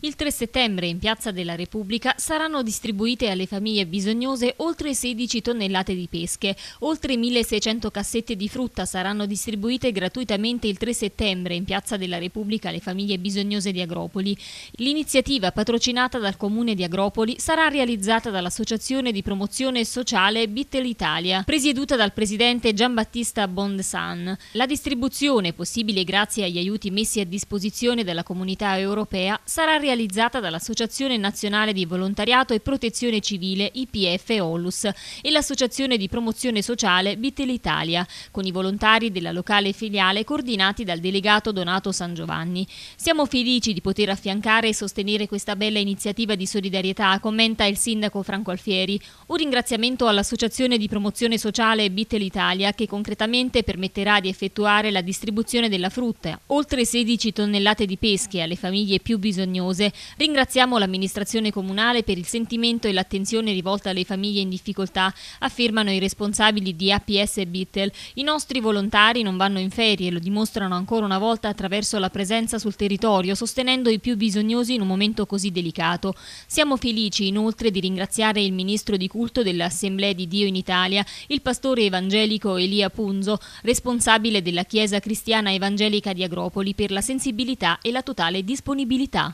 Il 3 settembre in Piazza della Repubblica saranno distribuite alle famiglie bisognose oltre 16 tonnellate di pesche, oltre 1600 cassette di frutta saranno distribuite gratuitamente il 3 settembre in Piazza della Repubblica alle famiglie bisognose di Agropoli. L'iniziativa patrocinata dal Comune di Agropoli sarà realizzata dall'Associazione di promozione sociale Bittel Italia, presieduta dal presidente Giambattista Bondesan. La distribuzione, possibile grazie agli aiuti messi a disposizione dalla comunità europea, sarà realizzata realizzata dall'Associazione Nazionale di Volontariato e Protezione Civile IPF Olus e l'Associazione di Promozione Sociale Bitel Italia, con i volontari della locale filiale coordinati dal delegato Donato San Giovanni. Siamo felici di poter affiancare e sostenere questa bella iniziativa di solidarietà, commenta il sindaco Franco Alfieri. Un ringraziamento all'Associazione di Promozione Sociale Bitel Italia che concretamente permetterà di effettuare la distribuzione della frutta, oltre 16 tonnellate di pesche alle famiglie più bisognose cose. Ringraziamo l'amministrazione comunale per il sentimento e l'attenzione rivolta alle famiglie in difficoltà, affermano i responsabili di APS e Bittel. I nostri volontari non vanno in ferie, lo dimostrano ancora una volta attraverso la presenza sul territorio, sostenendo i più bisognosi in un momento così delicato. Siamo felici inoltre di ringraziare il ministro di culto dell'Assemblea di Dio in Italia, il pastore evangelico Elia Punzo, responsabile della Chiesa Cristiana Evangelica di Agropoli, per la sensibilità e la totale disponibilità.